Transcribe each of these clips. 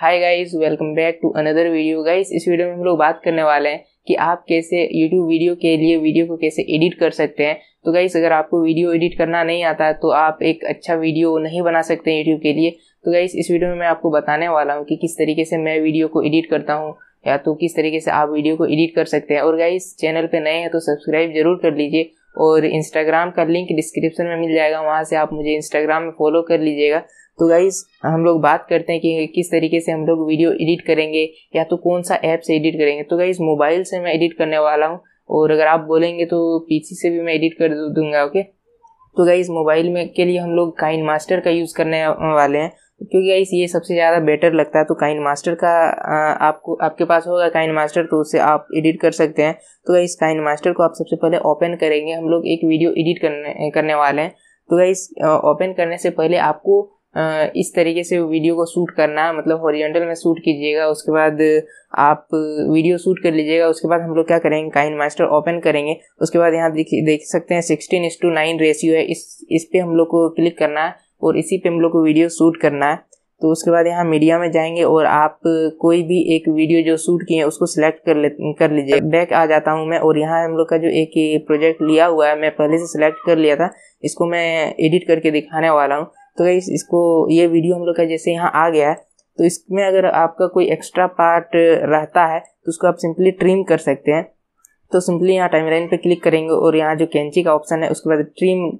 hi guys welcome back to another video guys इस video में हम लोग बात करने वाले हैं कि आप कैसे यूट्यूब वीडियो के लिए वीडियो को कैसे एडिट कर सकते हैं तो गाइस अगर आपको वीडियो एडिट करना नहीं आता है तो आप एक अच्छा वीडियो नहीं बना सकते यूट्यूब के लिए तो गाइस इस वीडियो में मैं आपको बताने वाला हूँ कि किस तरीके से मैं वीडियो को एडिट करता हूँ या तो किस तरीके से आप वीडियो को एडिट कर सकते हैं और गाइस चैनल पर नए हैं तो सब्सक्राइब जरूर कर लीजिए और इंस्टाग्राम का लिंक डिस्क्रिप्शन में मिल जाएगा वहाँ से आप मुझे इंस्टाग्राम में फॉलो कर लीजिएगा तो गाइज हम लोग बात करते हैं कि किस तरीके से हम लोग वीडियो एडिट करेंगे या तो कौन सा ऐप से एडिट करेंगे तो गाइज मोबाइल से मैं एडिट करने वाला हूँ और अगर आप बोलेंगे तो पीसी से भी मैं एडिट कर दूंगा ओके तो गाइज मोबाइल में के लिए हम लोग काइन मास्टर का यूज़ करने वाले हैं क्योंकि गाइस ये सबसे ज़्यादा बेटर लगता है तो काइन मास्टर का आपको आपके पास होगा काइन मास्टर तो उससे आप एडिट कर सकते हैं तो गाइस काइन मास्टर को आप सबसे पहले ओपन करेंगे हम लोग एक वीडियो एडिट करने करने वाले हैं तो गाइस ओपन करने से पहले आपको इस तरीके से वीडियो को शूट करना है मतलब हॉरिजेंटल में शूट कीजिएगा उसके बाद आप वीडियो शूट कर लीजिएगा उसके बाद हम लोग क्या करेंगे काइन मास्टर ओपन करेंगे उसके बाद यहाँ देख देख सकते हैं सिक्सटीन इस टू नाइन रेशियो है इस इस पर हम लोग को क्लिक करना है और इसी पे हम लोग को वीडियो शूट करना है तो उसके बाद यहाँ मीडिया में जाएंगे और आप कोई भी एक वीडियो जो शूट किए हैं उसको सिलेक्ट कर ले कर लीजिए बैक आ जाता हूँ मैं और यहाँ हम लोग का जो एक प्रोजेक्ट लिया हुआ है मैं पहले से सिलेक्ट कर लिया था इसको मैं एडिट करके दिखाने वाला हूँ तो गई इसको ये वीडियो हम लोग का जैसे यहाँ आ गया है तो इसमें अगर आपका कोई एक्स्ट्रा पार्ट रहता है तो उसको आप सिंपली ट्रिम कर सकते हैं तो सिंपली यहाँ टाइमलाइन पे क्लिक करेंगे और यहाँ जो कैंची का ऑप्शन है उसके बाद ट्रिम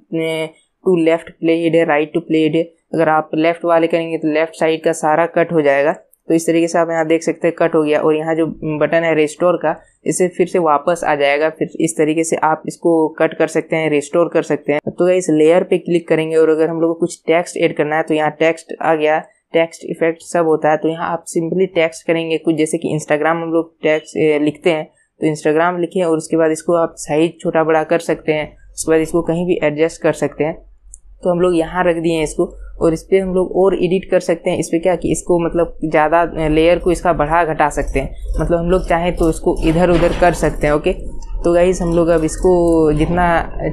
टू लेफ्ट प्ले है राइट टू प्ले है अगर आप लेफ्ट वाले करेंगे तो लेफ्ट साइड का सारा कट हो जाएगा तो इस तरीके से आप यहाँ देख सकते हैं कट हो गया और यहाँ जो बटन है रेस्टोर का इसे फिर से वापस आ जाएगा फिर इस तरीके से आप इसको कट कर सकते हैं रेस्टोर कर सकते हैं तो इस लेयर पे क्लिक करेंगे और अगर हम लोग को कुछ टेक्स्ट ऐड करना है तो यहाँ टेक्स्ट आ गया टेक्स्ट इफेक्ट सब होता है तो यहाँ आप सिंपली टेक्स्ट करेंगे कुछ जैसे कि इंस्टाग्राम हम लोग टेक्स्ट लिखते हैं तो इंस्टाग्राम लिखें और उसके बाद इसको आप साइज छोटा बड़ा कर सकते हैं उसके बाद इसको कहीं भी एडजस्ट कर सकते हैं तो हम लोग यहाँ रख दिए हैं इसको और इस पर हम लोग और एडिट कर सकते हैं इस पर क्या कि इसको मतलब ज़्यादा लेयर को इसका बढ़ा घटा सकते हैं मतलब हम लोग चाहें तो इसको इधर उधर कर सकते हैं ओके तो गाइज हम लोग अब इसको जितना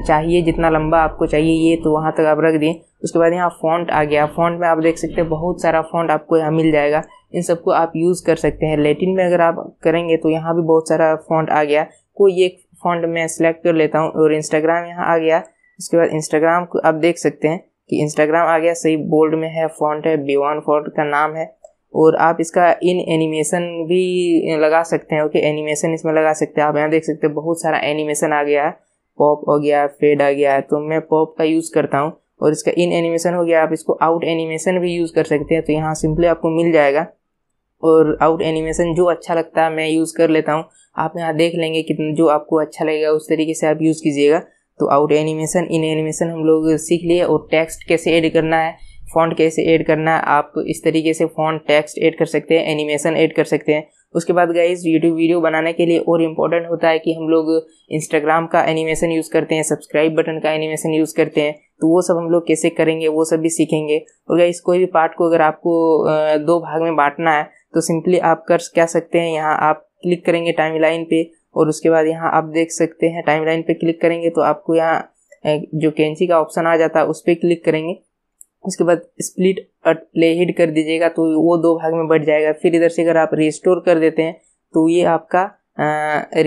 चाहिए जितना लंबा आपको चाहिए ये तो वहाँ तक आप रख दें उसके बाद यहाँ फॉन्ट आ गया फॉन्ट में आप देख सकते हैं बहुत सारा फॉन्ट आपको यहाँ मिल जाएगा इन सबको आप यूज़ कर सकते हैं लेटिन में अगर आप करेंगे तो यहाँ भी बहुत सारा फॉन्ट आ गया कोई एक फॉन्ट मैं सेलेक्ट कर लेता हूँ और इंस्टाग्राम यहाँ आ गया उसके बाद इंस्टाग्राम को आप देख सकते हैं कि इंस्टाग्राम आ गया सही बोल्ड में है फॉन्ट है बीवान फॉन्ट का नाम है और आप इसका इन एनिमेशन भी लगा सकते हैं ओके एनिमेशन इसमें लगा सकते हैं आप यहाँ देख सकते हैं बहुत सारा एनिमेशन आ गया है पॉप हो गया फेड आ गया है तो मैं पॉप का यूज़ करता हूँ और इसका इन एनिमेशन हो गया आप इसको आउट एनिमेशन भी यूज़ कर सकते हैं तो यहाँ सिंपली आपको मिल जाएगा और आउट एनिमेशन जो अच्छा लगता है मैं यूज़ कर लेता हूँ आप यहाँ देख लेंगे कितना जो आपको अच्छा लगेगा उस तरीके से आप यूज़ कीजिएगा तो आउट एनिमेशन इन एनिमेशन हम लोग सीख लिए और टेक्स्ट कैसे ऐड करना है फॉन्ट कैसे ऐड करना है आप इस तरीके से फॉन्ट टेक्स्ट ऐड कर सकते हैं एनिमेशन ऐड कर सकते हैं उसके बाद गाइज यूट्यूब वीडियो बनाने के लिए और इम्पोर्टेंट होता है कि हम लोग इंस्टाग्राम का एनिमेशन यूज़ करते हैं सब्सक्राइब बटन का एनिमेशन यूज़ करते हैं तो वो सब हम लोग कैसे करेंगे वो सब भी सीखेंगे और गाइज कोई भी पार्ट को अगर आपको दो भाग में बांटना है तो सिंपली आप कर क्या सकते हैं यहाँ आप क्लिक करेंगे टाइम लाइन पर और उसके बाद यहाँ आप देख सकते हैं टाइमलाइन पे क्लिक करेंगे तो आपको यहाँ जो कैंसी का ऑप्शन आ जाता है उस पर क्लिक करेंगे उसके बाद स्प्लिट प्ले हिट कर दीजिएगा तो वो दो भाग में बढ़ जाएगा फिर इधर से अगर आप रिस्टोर कर देते हैं तो ये आपका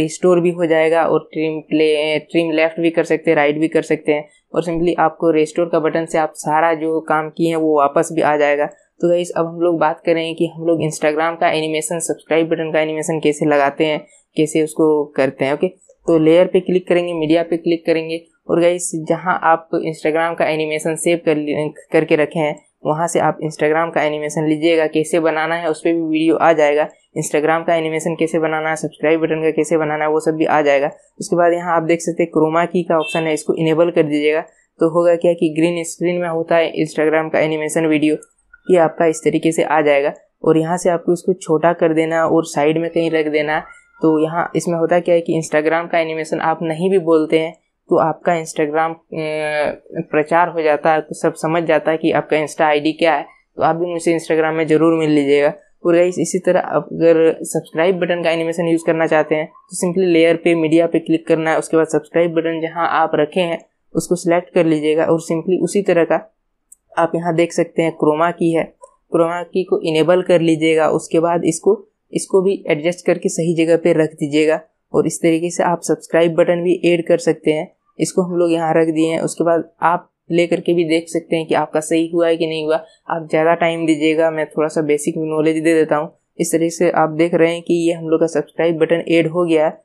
रिस्टोर भी हो जाएगा और ट्रिम प्ले ट्रिम लेफ्ट भी कर सकते हैं राइट भी कर सकते हैं और सिंपली आपको रेस्टोर का बटन से आप सारा जो काम किए हैं वो वापस भी आ जाएगा तो गाइस अब हम लोग बात करें कि हम लोग इंस्टाग्राम का एनिमेशन सब्सक्राइब बटन का एनिमेशन कैसे लगाते हैं कैसे उसको करते हैं ओके तो लेयर पे क्लिक करेंगे मीडिया पे क्लिक करेंगे और गाइस जहाँ आप इंस्टाग्राम का एनिमेशन सेव कर करके रखे हैं वहाँ से आप इंस्टाग्राम का एनिमेशन लीजिएगा कैसे बनाना है उस पर भी वीडियो आ जाएगा इंस्टाग्राम का एनिमेशन कैसे बनाना है सब्सक्राइब बटन का कैसे बनाना है वो सब भी आ जाएगा उसके बाद यहाँ आप देख सकते हैं क्रोमा की का ऑप्शन है इसको इनेबल कर दीजिएगा तो होगा क्या कि ग्रीन स्क्रीन में होता है इंस्टाग्राम का एनिमेशन वीडियो ये आपका इस तरीके से आ जाएगा और यहाँ से आपको इसको छोटा कर देना और साइड में कहीं रख देना तो यहाँ इसमें होता क्या है कि इंस्टाग्राम का एनिमेशन आप नहीं भी बोलते हैं तो आपका इंस्टाग्राम प्रचार हो जाता है तो सब समझ जाता है कि आपका इंस्टा आईडी क्या है तो आप भी मुझे इंस्टाग्राम में ज़रूर मिल लीजिएगा और गाइस इसी तरह अगर सब्सक्राइब बटन का एनिमेशन यूज़ करना चाहते हैं तो सिंपली लेयर पे मीडिया पे क्लिक करना है उसके बाद सब्सक्राइब बटन जहाँ आप रखे हैं उसको सिलेक्ट कर लीजिएगा और सिंपली उसी तरह का आप यहाँ देख सकते हैं क्रोमा की है क्रोमा की को इनेबल कर लीजिएगा उसके बाद इसको इसको भी एडजस्ट करके सही जगह पे रख दीजिएगा और इस तरीके से आप सब्सक्राइब बटन भी ऐड कर सकते हैं इसको हम लोग यहाँ रख दिए हैं उसके बाद आप ले करके भी देख सकते हैं कि आपका सही हुआ है कि नहीं हुआ आप ज़्यादा टाइम दीजिएगा मैं थोड़ा सा बेसिक नॉलेज दे देता हूँ इस तरीके से आप देख रहे हैं कि ये हम लोग का सब्सक्राइब बटन ऐड हो गया है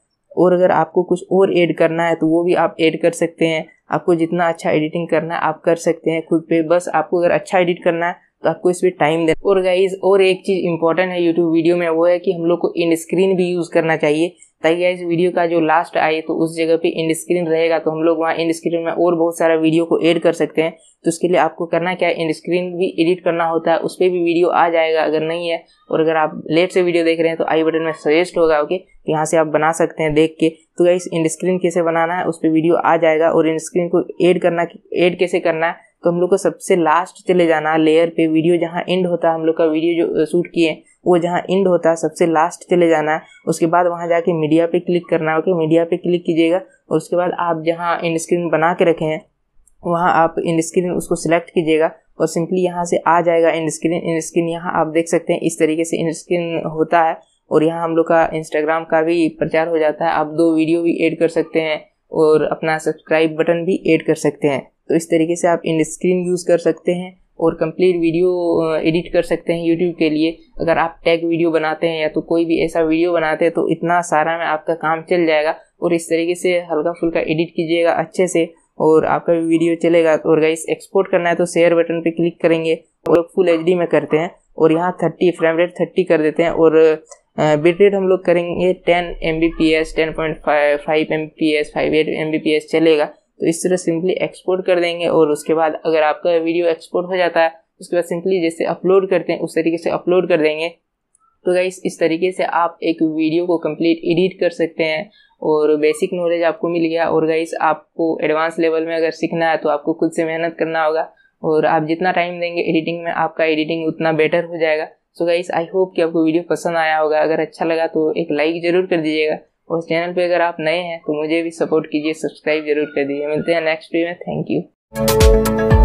और अगर आपको कुछ और ऐड करना है तो वो भी आप ऐड कर सकते हैं आपको जितना अच्छा एडिटिंग करना है आप कर सकते हैं खुद पे बस आपको अगर अच्छा एडिट करना है तो आपको इसमें टाइम दे और गाइज और एक चीज़ इंपॉर्टेंट है यूट्यूब वीडियो में वो है कि हम लोग को इंड स्क्रीन भी यूज़ करना चाहिए ताकि इस वीडियो का जो लास्ट आए तो उस जगह पे इंड स्क्रीन रहेगा तो हम लोग वहाँ इंड स्क्रीन में और बहुत सारा वीडियो को ऐड कर सकते हैं तो उसके लिए आपको करना क्या है इंड स्क्रीन भी एडिट करना होता है उस पर भी वीडियो आ जाएगा अगर नहीं है और अगर आप लेट से वीडियो देख रहे हैं तो आई बटन में सजेस्ट होगा ओके तो यहाँ से आप बना सकते हैं देख के तो गाइस इंड स्क्रीन कैसे बनाना है उस पर वीडियो आ जाएगा और इंड स्क्रीन को एड करना एड कैसे करना है तो हम लोग को सबसे लास्ट चले जाना लेयर पे वीडियो जहाँ एंड होता है हम लोग का वीडियो जो शूट किए वो जहाँ एंड होता है सबसे लास्ट चले जाना है उसके बाद वहाँ जाके मीडिया पे क्लिक करना है ओके मीडिया पे क्लिक कीजिएगा और उसके बाद आप जहाँ इन स्क्रीन बना के रखे हैं वहाँ आप इन स्क्रीन उसको सिलेक्ट कीजिएगा और सिंपली यहाँ से आ जाएगा इन स्क्रीन इन स्क्रीन यहाँ आप देख सकते हैं इस तरीके से इन स्क्रीन होता है और यहाँ हम लोग का इंस्टाग्राम का भी प्रचार हो जाता है आप दो वीडियो भी एड कर सकते हैं और अपना सब्सक्राइब बटन भी ऐड कर सकते हैं तो इस तरीके से आप इन स्क्रीन यूज़ कर सकते हैं और कंप्लीट वीडियो एडिट कर सकते हैं यूट्यूब के लिए अगर आप टैग वीडियो बनाते हैं या तो कोई भी ऐसा वीडियो बनाते हैं तो इतना सारा में आपका काम चल जाएगा और इस तरीके से हल्का फुल्का एडिट कीजिएगा अच्छे से और आपका भी वीडियो चलेगा और गाइस एक्सपोर्ट करना है तो शेयर बटन पर क्लिक करेंगे और फुल एच में करते हैं और यहाँ थर्टी फ्रेम रेट थर्टी कर देते हैं और बिट रेट हम लोग करेंगे ten M B P S ten point five M P S five eight M B P S चलेगा तो इस तरह सिंपली एक्सपोर्ट कर देंगे और उसके बाद अगर आपका वीडियो एक्सपोर्ट हो जाता है उसके बाद सिंपली जैसे अपलोड करते हैं उस तरीके से अपलोड कर देंगे तो गाइस इस तरीके से आप एक वीडियो को कंप्लीट एडिट कर सकते हैं और बेसिक नॉलेज आपको मिल गया और गाइस आपको एडवांस लेवल में अगर सीखना है तो आपको खुद से मेहनत करना होगा और आप जितना टाइम देंगे एडिटिंग में आपका एडिटिंग उतना बेटर हो जाएगा सो गाइस आई होप कि आपको वीडियो पसंद आया होगा अगर अच्छा लगा तो एक लाइक ज़रूर कर दीजिएगा और चैनल पे अगर आप नए हैं तो मुझे भी सपोर्ट कीजिए सब्सक्राइब जरूर कर दीजिए मिलते हैं नेक्स्ट वीडियो में थैंक यू